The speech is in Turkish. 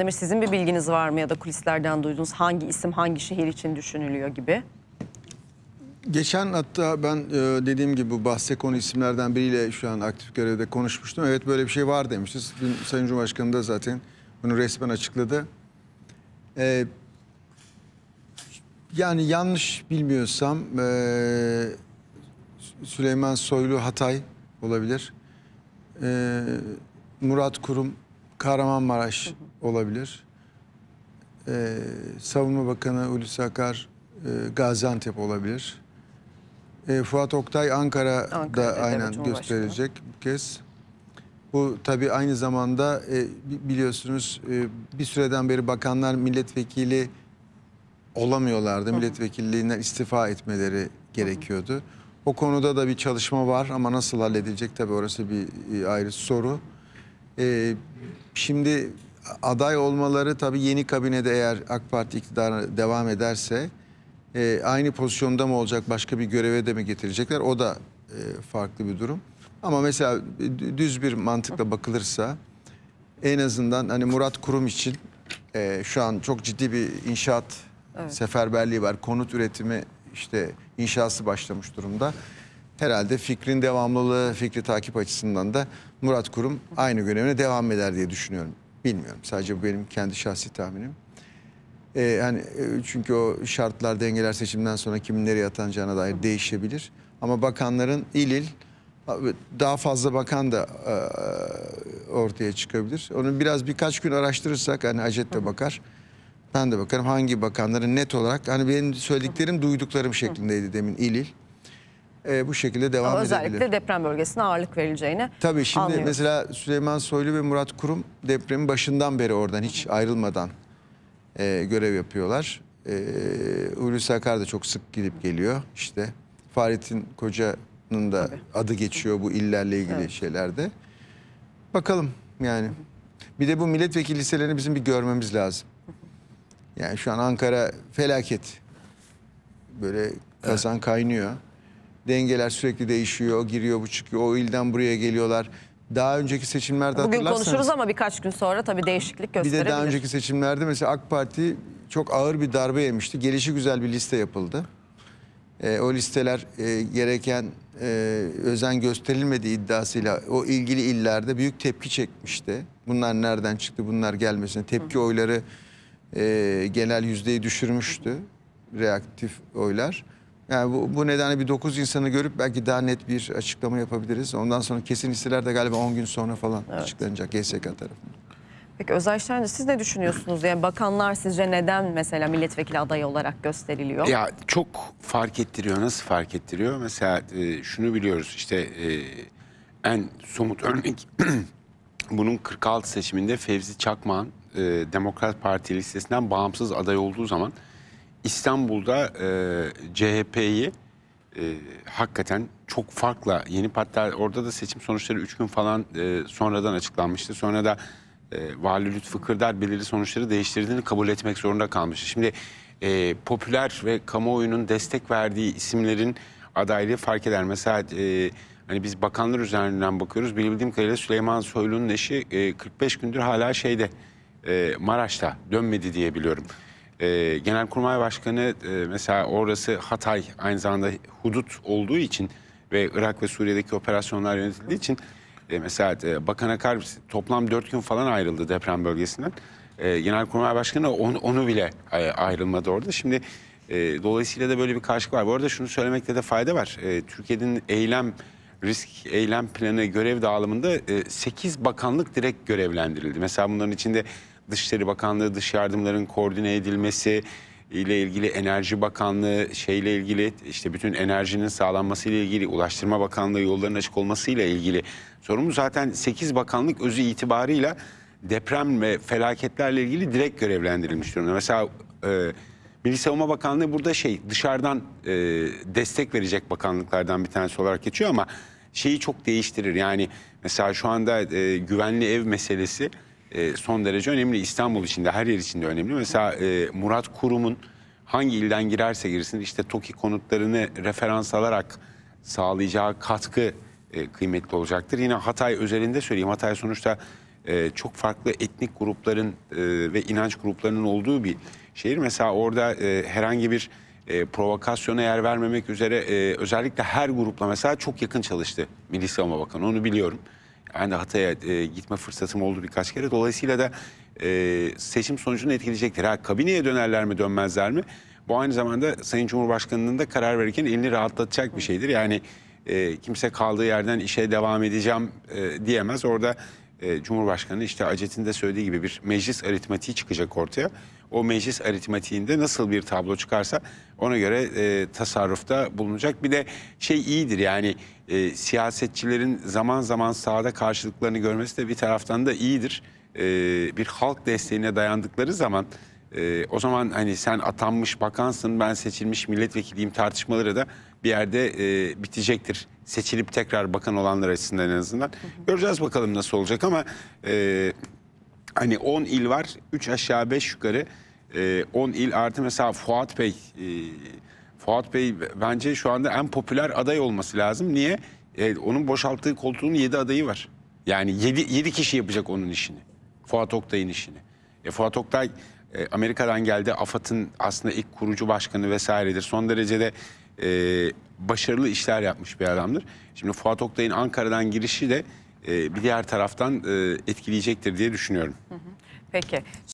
Demir sizin bir bilginiz var mı ya da kulislerden duydunuz hangi isim hangi şehir için düşünülüyor gibi? Geçen hatta ben e, dediğim gibi bahse konu isimlerden biriyle şu an aktif görevde konuşmuştum. Evet böyle bir şey var demiştiz. Dün Sayın Cumhurbaşkanı da zaten bunu resmen açıkladı. E, yani yanlış bilmiyorsam e, Süleyman Soylu Hatay olabilir. E, Murat Kurum Kahramanmaraş hı hı. olabilir. Ee, Savunma Bakanı Hulusi Akar e, Gaziantep olabilir. E, Fuat Oktay Ankara'da, Ankara'da aynen evet, gösterilecek bu kez. Bu tabii aynı zamanda e, biliyorsunuz e, bir süreden beri bakanlar milletvekili olamıyorlardı. Hı hı. Milletvekilliğinden istifa etmeleri gerekiyordu. Hı hı. O konuda da bir çalışma var ama nasıl halledilecek tabii orası bir e, ayrı soru. E, şimdi aday olmaları tabii yeni kabinede eğer AK Parti iktidara devam ederse e, aynı pozisyonda mı olacak başka bir göreve de mi getirecekler o da e, farklı bir durum. Ama mesela düz bir mantıkla bakılırsa en azından hani Murat Kurum için e, şu an çok ciddi bir inşaat evet. seferberliği var. Konut üretimi işte inşası başlamış durumda herhalde fikrin devamlılığı, fikri takip açısından da Murat Kurum aynı görevine devam eder diye düşünüyorum. Bilmiyorum. Sadece bu benim kendi şahsi tahminim. Ee, yani e, çünkü o şartlar dengeler seçimden sonra kimin nereye atanacağına dair değişebilir. Ama bakanların il il daha fazla bakan da e, ortaya çıkabilir. Onu biraz birkaç gün araştırırsak hani Acet de bakar. Ben de bakarım hangi bakanların net olarak hani benim söylediklerim duyduklarım şeklindeydi demin il il e, bu şekilde devam Ama özellikle edebilir. Özellikle deprem bölgesine ağırlık verileceğini Tabii şimdi anlıyoruz. mesela Süleyman Soylu ve Murat Kurum depremin başından beri oradan hiç ayrılmadan e, görev yapıyorlar. E, Hulusi Akar da çok sık gidip geliyor işte. Fahrettin Koca'nın da Tabii. adı geçiyor bu illerle ilgili evet. şeylerde. Bakalım yani. Bir de bu milletvekili listelerini bizim bir görmemiz lazım. Yani şu an Ankara felaket. Böyle kazan evet. kaynıyor dengeler sürekli değişiyor, giriyor bu çıkıyor, o ilden buraya geliyorlar. Daha önceki seçimlerde Bugün hatırlarsanız... konuşuruz ama birkaç gün sonra tabii değişiklik Bir gösterebilir. de daha önceki seçimlerde mesela AK Parti çok ağır bir darbe yemişti. Gelişi güzel bir liste yapıldı. E, o listeler e, gereken e, özen gösterilmedi iddiasıyla o ilgili illerde büyük tepki çekmişti. Bunlar nereden çıktı bunlar gelmesine tepki oyları e, genel yüzdeyi düşürmüştü reaktif oylar. Yani bu, bu nedenle bir 9 insanı görüp belki daha net bir açıklama yapabiliriz. Ondan sonra kesin listeler de galiba 10 gün sonra falan evet. açıklanacak GSK tarafından. Peki özel Şahinci siz ne düşünüyorsunuz? Yani bakanlar sizce neden mesela milletvekili adayı olarak gösteriliyor? Ya çok fark ettiriyor. Nasıl fark ettiriyor? Mesela e, şunu biliyoruz işte e, en somut örnek bunun 46 seçiminde Fevzi Çakman e, Demokrat Parti listesinden bağımsız aday olduğu zaman İstanbul'da e, CHP'yi e, hakikaten çok farklı yeni hatta orada da seçim sonuçları 3 gün falan e, sonradan açıklanmıştı. Sonra da e, Vali Lütfü Kırdar belirli sonuçları değiştirdiğini kabul etmek zorunda kalmıştı. Şimdi e, popüler ve kamuoyunun destek verdiği isimlerin adaylığı fark eder. Mesela e, hani biz bakanlar üzerinden bakıyoruz. Bildiğim kadarıyla Süleyman Soylu'nun eşi e, 45 gündür hala şeyde e, Maraş'ta dönmedi diye biliyorum. E, Genelkurmay Başkanı e, mesela orası Hatay aynı zamanda hudut olduğu için ve Irak ve Suriye'deki operasyonlar yönetildiği için e, mesela e, Bakan Akar toplam dört gün falan ayrıldı deprem bölgesinden. E, Genelkurmay Başkanı on, onu bile e, ayrılmadı orada. Şimdi e, dolayısıyla da böyle bir karşı var. Bu arada şunu söylemekte de fayda var. E, Türkiye'nin eylem risk eylem planı görev dağılımında e, 8 bakanlık direkt görevlendirildi. Mesela bunların içinde Dışişleri Bakanlığı dış yardımların koordine edilmesi ile ilgili Enerji Bakanlığı şeyle ilgili işte bütün enerjinin sağlanması ile ilgili Ulaştırma Bakanlığı yolların açık olması ile ilgili sorumuz zaten 8 bakanlık özü itibarıyla deprem ve felaketlerle ilgili direkt görevlendirilmiş durumda. Mesela e, Milli Savunma Bakanlığı burada şey dışarıdan e, destek verecek bakanlıklardan bir tanesi olarak geçiyor ama şeyi çok değiştirir. Yani mesela şu anda e, güvenli ev meselesi e, son derece önemli. İstanbul için de her yer için de önemli. Mesela e, Murat Kurum'un hangi ilden girerse girsin işte TOKİ konutlarını referans alarak sağlayacağı katkı e, kıymetli olacaktır. Yine Hatay özelinde söyleyeyim. Hatay sonuçta e, çok farklı etnik grupların e, ve inanç gruplarının olduğu bir şehir. Mesela orada e, herhangi bir e, provokasyona yer vermemek üzere e, özellikle her grupla mesela çok yakın çalıştı Milli Savunma Bakanı. Onu biliyorum. Yani Hatay'a e, gitme fırsatım oldu birkaç kere. Dolayısıyla da e, seçim sonucunu etkileyecektir. Ha kabineye dönerler mi dönmezler mi? Bu aynı zamanda Sayın Cumhurbaşkanı'nın da karar verirken elini rahatlatacak bir şeydir. Yani e, kimse kaldığı yerden işe devam edeceğim e, diyemez. Orada e, Cumhurbaşkanı işte Acet'in de söylediği gibi bir meclis aritmatiği çıkacak ortaya o meclis aritmatiğinde nasıl bir tablo çıkarsa ona göre e, tasarrufta bulunacak. Bir de şey iyidir yani e, siyasetçilerin zaman zaman sahada karşılıklarını görmesi de bir taraftan da iyidir. E, bir halk desteğine dayandıkları zaman e, o zaman hani sen atanmış bakansın ben seçilmiş milletvekiliyim tartışmaları da bir yerde e, bitecektir. Seçilip tekrar bakan olanlar açısından en azından. Hı hı. Göreceğiz bakalım nasıl olacak ama e, hani 10 il var 3 aşağı 5 yukarı 10 ee, il artı mesela Fuat Bey. E, Fuat Bey bence şu anda en popüler aday olması lazım. Niye? E, onun boşalttığı koltuğun 7 adayı var. Yani 7, 7 kişi yapacak onun işini. Fuat Oktay'ın işini. E, Fuat Oktay e, Amerika'dan geldi. AFAD'ın aslında ilk kurucu başkanı vesairedir. Son derecede e, başarılı işler yapmış bir adamdır. Şimdi Fuat Oktay'ın Ankara'dan girişi de e, bir diğer taraftan e, etkileyecektir diye düşünüyorum. Peki.